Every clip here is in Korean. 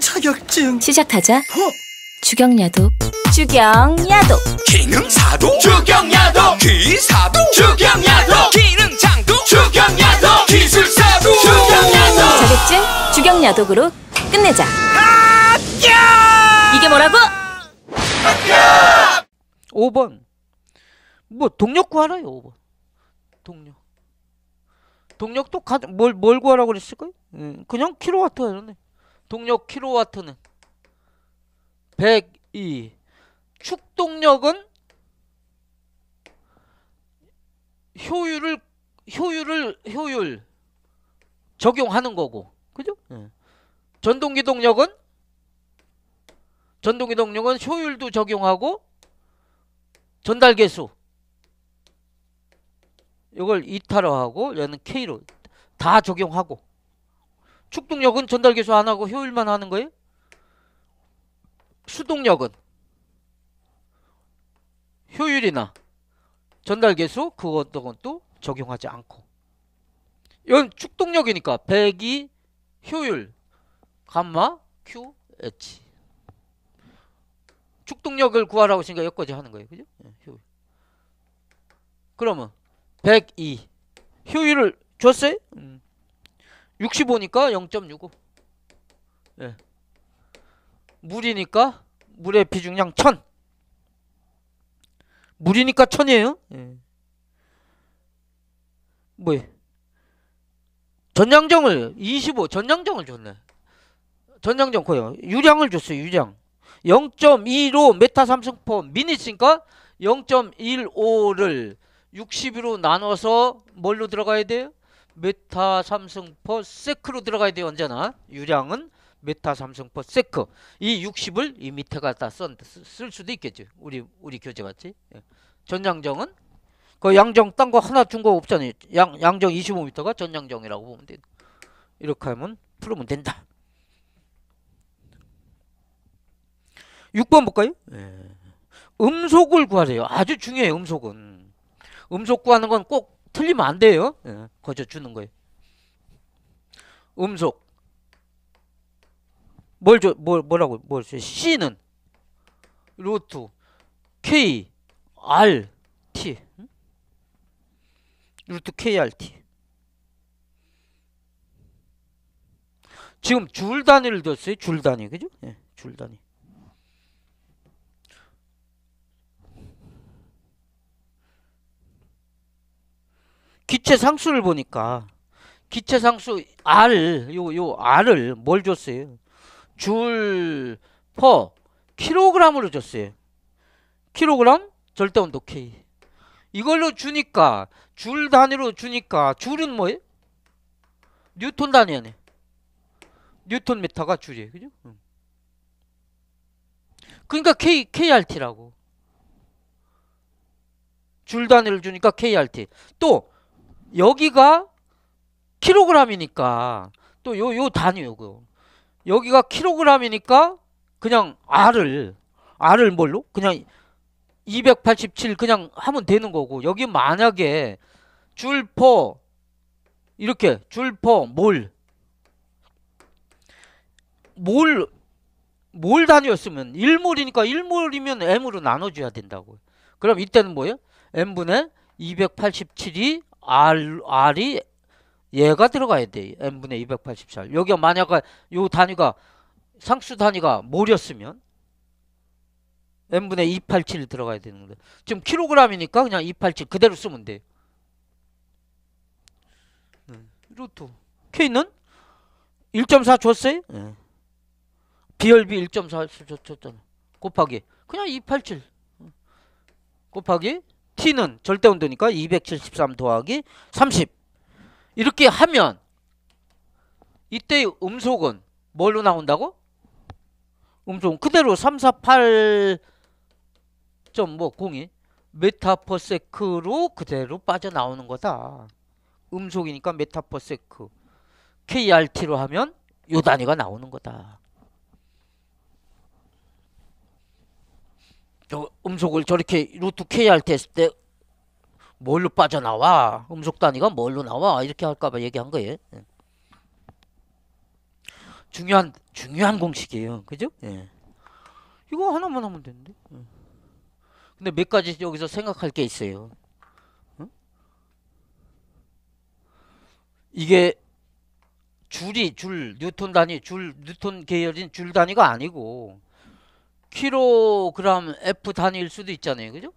자격증 시작하자 어? 주경야도 주경야도 기능사도 주경야도 기사도 주경야도 기능장도 주경야도 기술사도 주경야도 자격증 주경야독으로 끝내자 이게 뭐라고? 5번 뭐 동력 구하라요 5번 동력 동력도 가, 뭘, 뭘 구하라고 그랬을까요? 예, 그냥 킬로와트 하잖 동력 킬로와트는 102 축동력은 효율을 효율을 효율 적용하는 거고 그죠? 네. 예. 전동기동력은 전동기동력은 효율도 적용하고 전달계수 이걸 2타로 하고 얘는 K로 다 적용하고 축동력은 전달 개수 안 하고 효율만 하는 거예요? 수동력은 효율이나 전달 개수 그것도 또 적용하지 않고 이건 축동력이니까 100이 효율 감마 Q H 축동력을 구하라고 했으니까 여기까지 하는 거예요. 그죠? 예, 효율. 그러면 102 효율을 줬어요? 음. 65니까 0.65 예. 물이니까 물의 비중량 1000 물이니까 1000이에요 예. 뭐예 전량정을 25 전량정을 줬네 전량정 거예요 유량을 줬어요 유량 0.25 메타 삼성포 미니스니까 0.15를 60으로 나눠서 뭘로 들어가야 돼요? 메타 삼성퍼 세크로 들어가야 돼요 언제나 유량은 메타 삼성퍼 세크 이 60을 이 밑에 갖다 쓴, 쓸 수도 있겠죠 우리 우리 교재 같지 예. 전장정은그 양정 딴 거 하나 준 거 없잖아요 양, 양정 25m가 전장정이라고 보면 돼 이렇게 하면 풀으면 된다 6번 볼까요? 예. 음속을 구하래요 아주 중요해요 음속은 음속 구하는 건꼭 틀리면 안 돼요. 예, 거저 주는 거예요. 음속 뭘 줘, 뭘, 뭐라고, 뭘 줘. C는 루트 K, R, T. 루트 K, R, T. 지금 줄 단위를 뒀어요. 줄 단위. 그죠? 예, 줄 단위. 기체 상수를 보니까 기체 상수 R 요 요 R을 뭘 줬어요? 줄 퍼 킬로그램으로 줬어요. 킬로그램 절대 온도 K. 이걸로 주니까 줄 단위로 주니까 줄은 뭐예요? 뉴턴 단위네. 뉴턴 메타가 줄이에요. 그죠? 응. 그러니까 K KRT라고. 줄 단위를 주니까 KRT. 또 여기가 킬로그램이니까 또 요 요 단위고 요 여기가 킬로그램이니까 그냥 R을 R을 뭘로? 그냥 287 그냥 하면 되는 거고 여기 만약에 줄퍼 이렇게 줄퍼 몰 몰, 몰 단위였으면 1몰이니까 1몰이면 M으로 나눠줘야 된다고 그럼 이때는 뭐예요? M분의 287이 R, R이 얘가 들어가야 돼. N분의 284. 여기 만약에 요 단위가 상수 단위가 몰였으면 N분의 287이 들어가야 되는데 지금 킬로그램이니까 그냥 287 그대로 쓰면 돼. 요 네. 루트 K는 1.4 줬어요? 네. BLB 1.4 줬잖아. 곱하기 그냥 287 곱하기 T는 절대 온도니까 273 더하기 30 이렇게 하면 이때 음속은 뭘로 나온다고? 음속은 그대로 348.02 뭐 메타퍼세크로 그대로 빠져나오는 거다. 음속이니까 메타퍼세크 KRT로 하면 요 단위가 나오는 거다. 저 음속을 저렇게 루트 KR 때 했을 때 뭘로 빠져나와? 음속 단위가 뭘로 나와? 이렇게 할까봐 얘기한 거예요. 예. 중요한 중요한 공식이에요. 그죠? 예. 이거 하나만 하면 되는데. 예. 근데 몇 가지 여기서 생각할 게 있어요. 이게 줄이 줄 뉴턴 단위 줄 뉴턴 계열인 줄 단위가 아니고 킬로그램 F 단위일 수도 있잖아요. 그죠?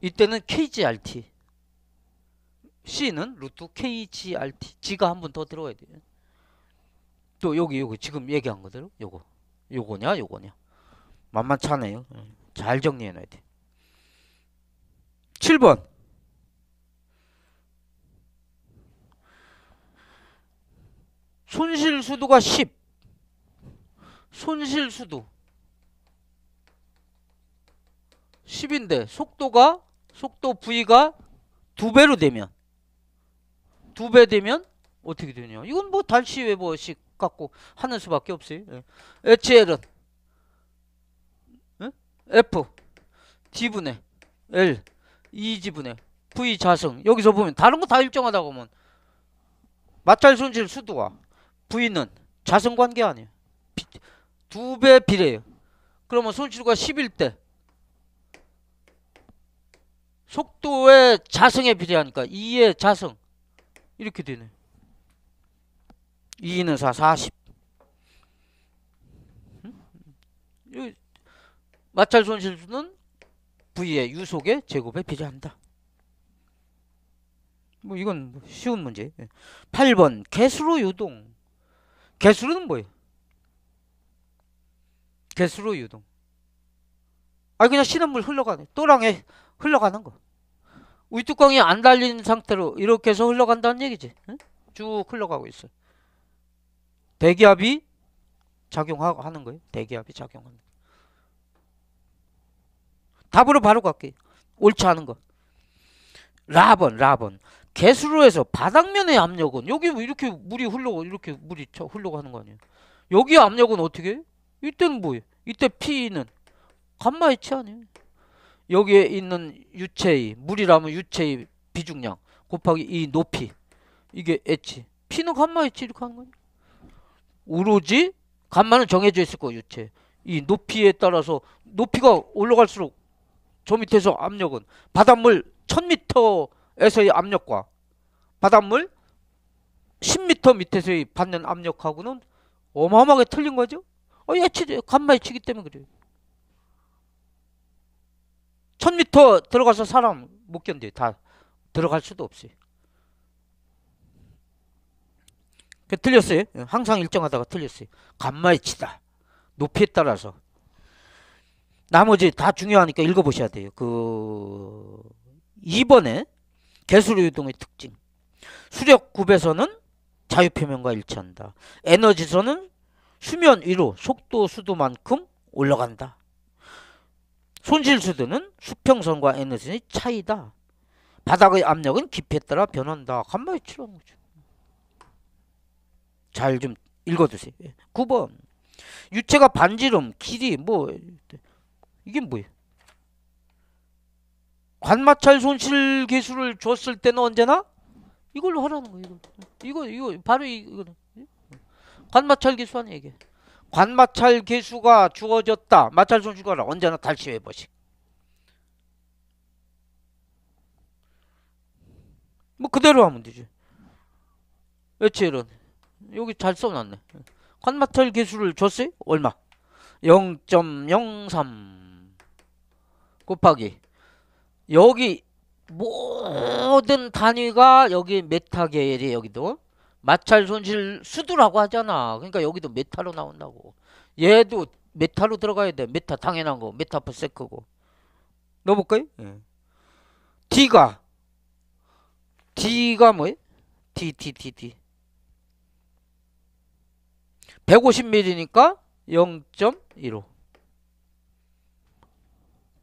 이때는 KGRT. C는 루트 KGRT. G가 한 번 더 들어가야 돼요. 또 여기 여기 지금 얘기한 거대로 요거. 요거냐 요거냐. 만만찮아요. 잘 정리해 놔야 돼. 7번. 손실 수도가 10. 손실수도 10인데 속도가 속도 v가 2배로 되면 2배 되면 어떻게 되냐 이건 뭐 달시 외버식 갖고 하는 수밖에 없어요 예. HL은 예? F D분의 L E지분의 V 자승 여기서 보면 다른 거 다 일정하다고 하면 마찰 손실 수도와 V는 자승 관계 아니에요 두배 비례예요. 그러면 손실과 11대 속도의 자성에 비례하니까 2의 자성 이렇게 되네. 2는 4, 40. 마찰 손실수는 V의 유속의 제곱에 비례한다. 뭐 이건 쉬운 문제. 8번 개수로 요동. 개수는 뭐예요? 개수로 유동. 아니 그냥 쉬는 물 흘러가네. 또랑에 흘러가는 거. 우리뚜껑이안 달린 상태로 이렇게 해서 흘러간다는 얘기지. 응? 쭉 흘러가고 있어. 대기압이 작용하는 거예요. 대기압이 작용하는 거. 답으로 바로 갈게. 옳지 않은 거. 라번, 라번. 개수로 에서 바닥면의 압력은 여기 뭐 이렇게 물이 흘러 이렇게 물이 흘러가는 거 아니에요. 여기 압력은 어떻게? 이때는 뭐예요? 이때 피는 감마 이치 아니에요? 여기에 있는 유체의 물이라면 유체의 비중량 곱하기 이 높이 이게 에치 피는 감마 H 이렇게 한 거예요 오로지 감마는 정해져 있을 거예요 유체 이 높이에 따라서 높이가 올라갈수록 저 밑에서 압력은 바닷물 1000m에서의 압력과 바닷물 10m 밑에서의 받는 압력하고는 어마어마하게 틀린 거죠 어, 예치, 간마에 치기 때문에 그래요. 1000m 들어가서 사람 못 견뎌요. 다 들어갈 수도 없어요. 그 틀렸어요. 예, 항상 일정하다가 틀렸어요. 간마에 치다. 높이에 따라서. 나머지 다 중요하니까 읽어보셔야 돼요. 그 2번에 개수류 유동의 특징. 수력 굽에서는 자유표면과 일치한다. 에너지선은 수면 위로 속도 수도만큼 올라간다. 손실 수도는 수평선과 에너지의 차이다. 바닥의 압력은 깊이에 따라 변한다. 간만에 치러온 거죠. 잘 좀읽어주세요 9번 예. 유체가 반지름, 길이 뭐 이게 뭐예요? 관마찰 손실 개수를 줬을 때는 언제나 이걸로 하라는 거예요. 이거 이거, 이거 바로 이거 예? 관마찰 기수 아니야 이게 관마찰 기수가 주어졌다. 마찰 손실과를 언제나 달치 회버식. 뭐 그대로 하면 되지. 외치는 여기 잘 써놨네. 관마찰 기수를 줬어요? 얼마? 0.03 곱하기 여기 모든 단위가 여기 메타겔이 여기도 마찰 손실 수두라고 하잖아. 그러니까 여기도 메타로 나온다고. 얘도 메타로 들어가야 돼. 메타 당연한 거. 메타 퍼세크고. 넣어볼까요? 예. D가 D가 뭐예요? D D D D 150mm니까 0.15 그죠?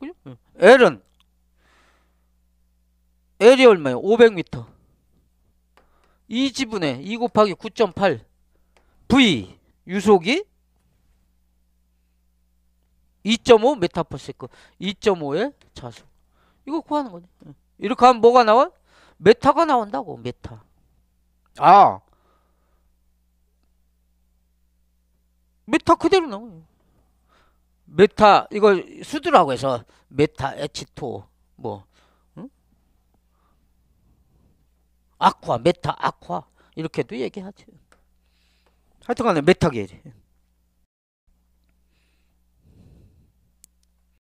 예. L은 L이 얼마예요? 500m 2지분의 2 곱하기 9.8 V 유속이 2.5 메타퍼세크 2.5의 자수 이거 구하는 거지 이렇게 하면 뭐가 나와? 메타가 나온다고 메타 아 메타 그대로 나와요 메타 이거 수두라고 해서 메타 에 h 토뭐 아쿠아, 메타, 아쿠아 이렇게도 얘기하죠. 하여튼간에 메타계열